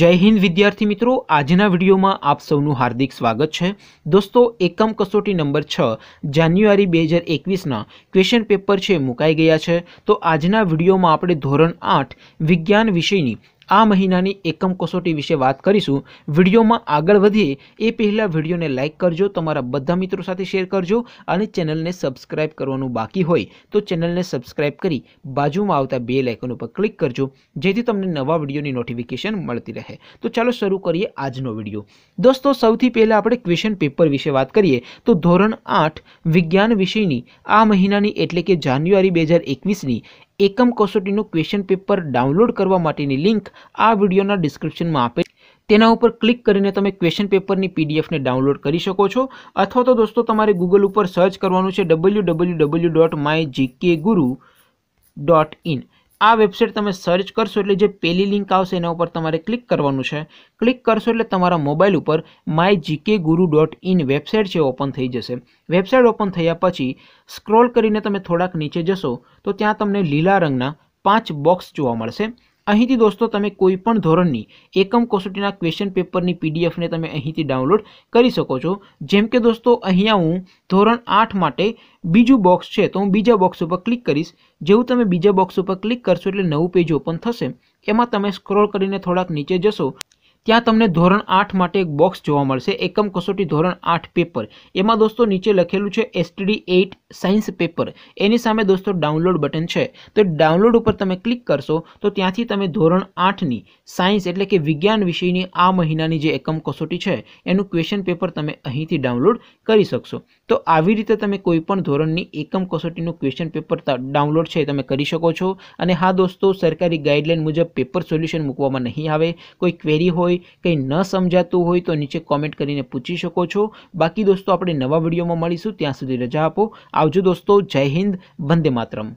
જય હિન્દ વિદ્યાર્થી મિત્રો આજના વિડીયોમાં આપ સૌનું હાર્દિક સ્વાગત છે દોસ્તો એકમ કસોટી નંબર છ જાન્યુઆરી બે હજાર એકવીસના ક્વેશ્ચન પેપર છે મુકાઈ ગયા છે તો આજના વિડીયોમાં આપણે ધોરણ આઠ વિજ્ઞાન વિષયની આ મહિનાની એકમ કસોટી વિશે વાત કરીશું વિડીયોમાં આગળ વધીએ એ પહેલાં વિડીયોને લાઇક કરજો તમારા બધા મિત્રો સાથે શેર કરજો અને ચેનલને સબસ્ક્રાઇબ કરવાનું બાકી હોય તો ચેનલને સબસ્ક્રાઇબ કરી બાજુમાં આવતા બે લાઇકન ઉપર ક્લિક કરજો જેથી તમને નવા વિડીયોની નોટિફિકેશન મળતી રહે તો ચાલો શરૂ કરીએ આજનો વિડીયો દોસ્તો સૌથી પહેલાં આપણે ક્વેશ્ચન પેપર વિશે વાત કરીએ તો ધોરણ આઠ વિજ્ઞાન વિષયની આ મહિનાની એટલે કે જાન્યુઆરી બે હજાર એકવીસની એકમ કસોટીનું ક્વેશ્ચન પેપર ડાઉનલોડ કરવા માટેની લિંક આ વિડીયોના ડિસ્ક્રિપ્શનમાં આપે તેના ઉપર ક્લિક કરીને તમે ક્વેશ્ચન પેપરની પીડીએફને ડાઉનલોડ કરી શકો છો અથવા તો દોસ્તો તમારે ગૂગલ ઉપર સર્ચ કરવાનું છે W W W dot my GK Guru dot in આ વેબસાઇટ તમે સર્ચ કરશો એટલે જે પહેલી લિંક આવશે એના ઉપર તમારે ક્લિક કરવાનું છે ક્લિક કરશો એટલે તમારા મોબાઈલ ઉપર my GK Guru dot in website છે ઓપન થઈ જશે વેબસાઇટ ઓપન થયા પછી સ્ક્રોલ કરીને તમે થોડાક નીચે જશો તો ત્યાં તમને લીલા રંગના પાંચ બોક્સ જોવા મળશે અહીંથી દોસ્તો તમે કોઈપણ ધોરણની એકમ કસોટીના ક્વેશ્ચન પેપરની પીડીએફને તમે અહીંથી ડાઉનલોડ કરી શકો છો જેમ કે દોસ્તો અહીંયા હું ધોરણ આઠ માટે બીજું બોક્સ છે તો હું બીજા બોક્સ ઉપર ક્લિક કરીશ જેવું તમે બીજા બોક્સ ઉપર ક્લિક કરશો એટલે નવું પેજ ઓપન થશે એમાં તમે સ્ક્રોલ કરીને થોડાક નીચે જશો ત્યાં તમને ધોરણ આઠ માટે એક બોક્સ જોવા મળશે એકમ કસોટી ધોરણ આઠ પેપર એમાં દોસ્તો નીચે લખેલું છે એસટીડી એઇટ સાયન્સ પેપર એની સામે દોસ્તો ડાઉનલોડ બટન છે તો ડાઉનલોડ ઉપર તમે ક્લિક કરશો તો ત્યાંથી તમે ધોરણ આઠની સાયન્સ એટલે કે વિજ્ઞાન વિષયની આ મહિનાની જે એકમ કસોટી છે એનું ક્વેશ્ચન પેપર તમે અહીંથી ડાઉનલોડ કરી શકશો તો આવી રીતે તમે કોઈપણ ધોરણની એકમ કસોટીનું ક્વેશ્ચન પેપર ડાઉનલોડ છે તમે કરી શકો છો અને હા દોસ્તો સરકારી ગાઈડલાઇન મુજબ પેપર સોલ્યુશન મૂકવામાં નહીં આવે કોઈ ક્વેરી હોય હોય કંઈ ન સમજાતું હોય તો નીચે કોમેન્ટ કરીને પૂછી શકો છો બાકી દોસ્તો આપણે નવા વિડીયોમાં મળીશું ત્યાં સુધી રજા આપો આવજો દોસ્તો જય હિન્દ વંદે માતરમ